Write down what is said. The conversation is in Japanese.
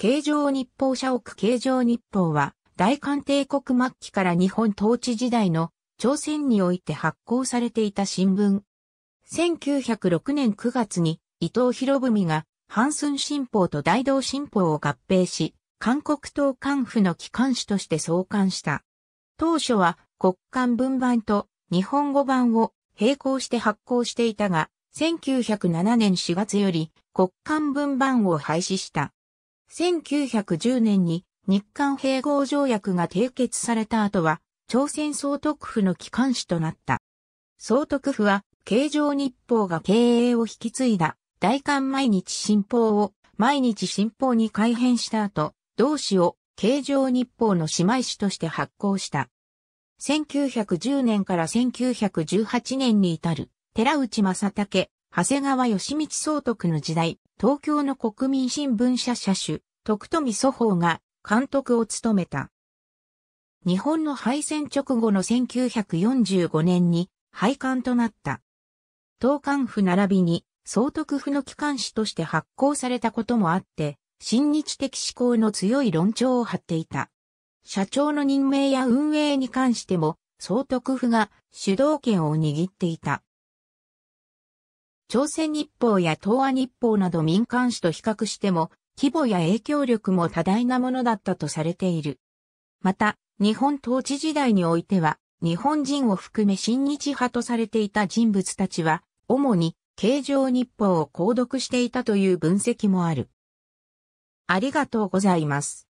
形状日報社屋形状日報は、大韓帝国末期から日本統治時代の朝鮮において発行されていた新聞。1906年9月に伊藤博文がハンスン新報と大同新報を合併し、韓国党官府の機関紙として創刊した。当初は国間文版と日本語版を並行して発行していたが、1907年4月より国間文版を廃止した。1910年に日韓併合条約が締結された後は、朝鮮総督府の機関紙となった。総督府は、経常日報が経営を引き継いだ、大韓毎日新報を、毎日新報に改編した後、同紙を、経常日報の姉妹紙として発行した。1910年から1918年に至る、寺内正武、長谷川義道総督の時代、東京の国民新聞社社主、徳富祖法が監督を務めた。日本の敗戦直後の1945年に廃刊となった。東刊府並びに総督府の機関紙として発行されたこともあって、親日的思考の強い論調を張っていた。社長の任命や運営に関しても、総督府が主導権を握っていた。朝鮮日報や東亜日報など民間紙と比較しても、規模や影響力も多大なものだったとされている。また、日本統治時代においては、日本人を含め親日派とされていた人物たちは、主に、形状日報を購読していたという分析もある。ありがとうございます。